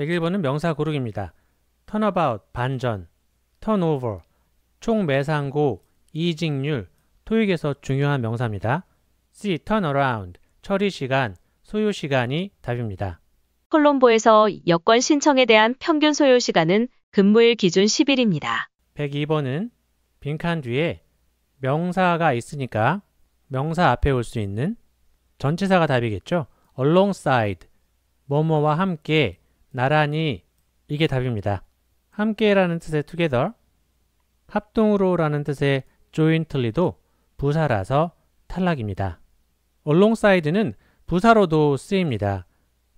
101번은 명사 고르기입니다. turnabout, 반전, turnover, 총매상고, 이직률, 토익에서 중요한 명사입니다. C. turnaround, 처리시간, 소요시간이 답입니다. 콜롬보에서 여권 신청에 대한 평균 소요시간은 근무일 기준 10일입니다. 102번은 빈칸 뒤에 명사가 있으니까 명사 앞에 올 수 있는 전체사가 답이겠죠. alongside, 뭐뭐와 함께 나란히 이게 답입니다. 함께라는 뜻의 together, 합동으로라는 뜻의 jointly도 부사라서 탈락입니다. alongside는 부사로도 쓰입니다.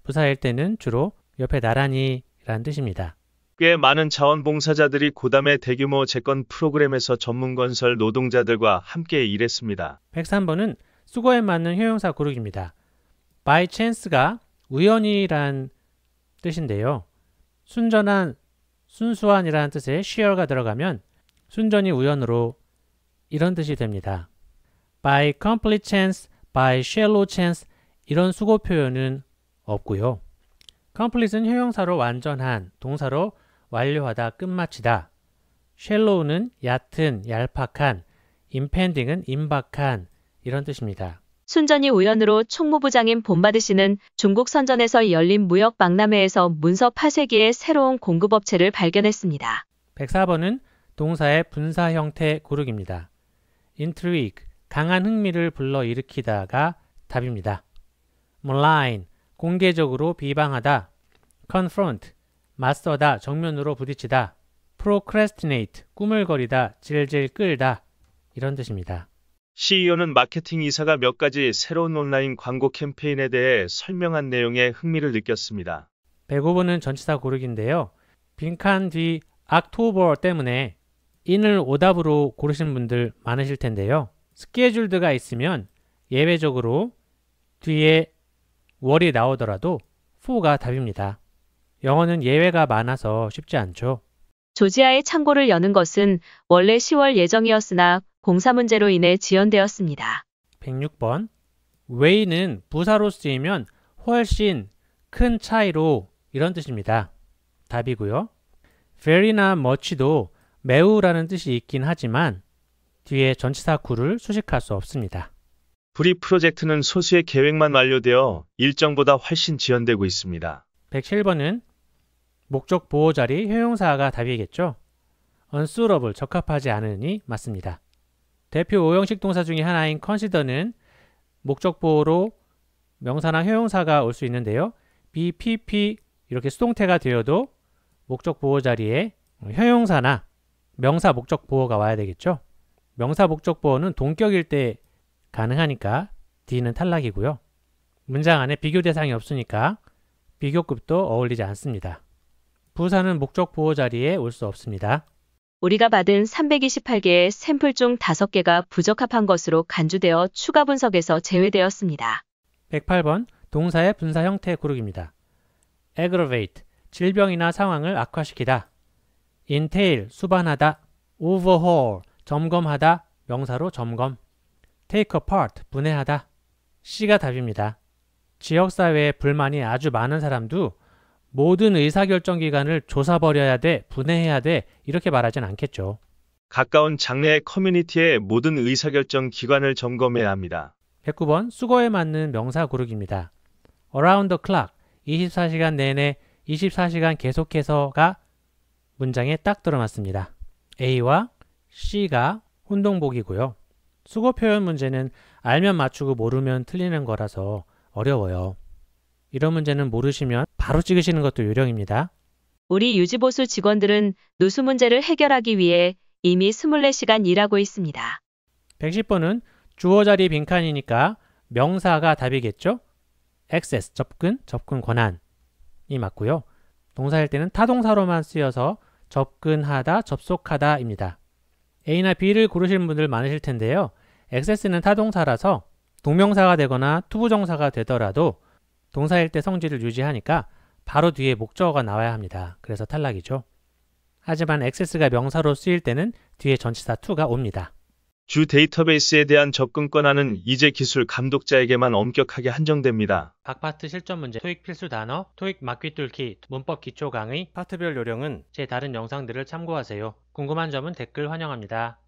부사일 때는 주로 옆에 나란히 라는 뜻입니다. 꽤 많은 자원봉사자들이 고담의 대규모 재건 프로그램에서 전문건설 노동자들과 함께 일했습니다. 103번은 수거에 맞는 효용사 고르기입니다. by chance가 우연이란 뜻인데요. 순전한, 순수한이라는 뜻의 sheer가 들어가면 순전히 우연으로 이런 뜻이 됩니다. by complete chance, by shallow chance 이런 수고 표현은 없고요. complete은 형용사로 완전한, 동사로 완료하다, 끝마치다. shallow는 얕은, 얄팍한, impending은 임박한 이런 뜻입니다. 순전히 우연으로 총무부장인 본바드시는 중국 선전에서 열린 무역 박람회에서 문서 파쇄기의 새로운 공급업체를 발견했습니다. 104번은 동사의 분사 형태 고르기입니다. intrigue, 강한 흥미를 불러일으키다가 답입니다. malign, 공개적으로 비방하다. confront, 맞서다, 정면으로 부딪히다. procrastinate, 꾸물거리다, 질질 끌다. 이런 뜻입니다. CEO는 마케팅 이사가 몇 가지 새로운 온라인 광고 캠페인에 대해 설명한 내용에 흥미를 느꼈습니다. 배고5는 전치사 고르기인데요. 빈칸 뒤 October 때문에 인을 오답으로 고르신 분들 많으실 텐데요. 스케줄드가 있으면 예외적으로 뒤에 월이 나오더라도 for가 답입니다. 영어는 예외가 많아서 쉽지 않죠. 조지아의 창고를 여는 것은 원래 10월 예정이었으나 공사 문제로 인해 지연되었습니다. 106번 way는 부사로 쓰이면 훨씬 큰 차이로 이런 뜻입니다. 답이고요. very나 much도 매우라는 뜻이 있긴 하지만 뒤에 전치사 구를 수식할 수 없습니다. 불이 프로젝트는 소수의 계획만 완료되어 일정보다 훨씬 지연되고 있습니다. 107번은 목적 보호 자리 효용사가 답이겠죠? unsuitable 적합하지 않으니 맞습니다. 대표 오형식 동사 중에 하나인 consider는 목적보로 호 명사나 효용사가올 수 있는데요. BPP 이렇게 수동태가 되어도 목적 보호 자리에 효용사나 명사 목적 보호가 와야 되겠죠. 명사 목적 보호는 동격일 때 가능하니까 D는 탈락이고요. 문장 안에 비교 대상이 없으니까 비교급도 어울리지 않습니다. 부사는 목적 보호 자리에 올 수 없습니다. 우리가 받은 328개의 샘플 중 5개가 부적합한 것으로 간주되어 추가 분석에서 제외되었습니다. 108번 동사의 분사 형태 고르기입니다. aggravate 질병이나 상황을 악화시키다. entail 수반하다. overhaul 점검하다. 명사로 점검. take apart 분해하다. C가 답입니다. 지역사회에 불만이 아주 많은 사람도 모든 의사결정기관을 조사버려야 돼, 분해해야 돼 이렇게 말하진 않겠죠. 가까운 장래의 커뮤니티의 모든 의사결정기관을 점검해야 합니다. 109번 수거에 맞는 명사 고르기입니다. around the clock 24시간 내내 24시간 계속해서가 문장에 딱 들어맞습니다. A와 C가 혼동복이고요. 수거 표현 문제는 알면 맞추고 모르면 틀리는 거라서 어려워요. 이런 문제는 모르시면 바로 찍으시는 것도 요령입니다. 우리 유지보수 직원들은 누수 문제를 해결하기 위해 이미 24시간 일하고 있습니다. 110번은 주어 자리 빈칸이니까 명사가 답이겠죠? 액세스 접근, 접근 권한이 맞고요. 동사일 때는 타동사로만 쓰여서 접근하다, 접속하다입니다. A나 B를 고르시 분들 많으실 텐데요. 액세스는 타동사라서 동명사가 되거나 투부정사가 되더라도 동사일 때 성질을 유지하니까 바로 뒤에 목적어가 나와야 합니다. 그래서 탈락이죠. 하지만 액세스가 명사로 쓰일 때는 뒤에 전치사 2가 옵니다. 주 데이터베이스에 대한 접근권한은 이제 기술 감독자에게만 엄격하게 한정됩니다. 각 파트 실전 문제, 토익 필수 단어, 토익 막귀 뚫기, 문법 기초 강의, 파트별 요령은 제 다른 영상들을 참고하세요. 궁금한 점은 댓글 환영합니다.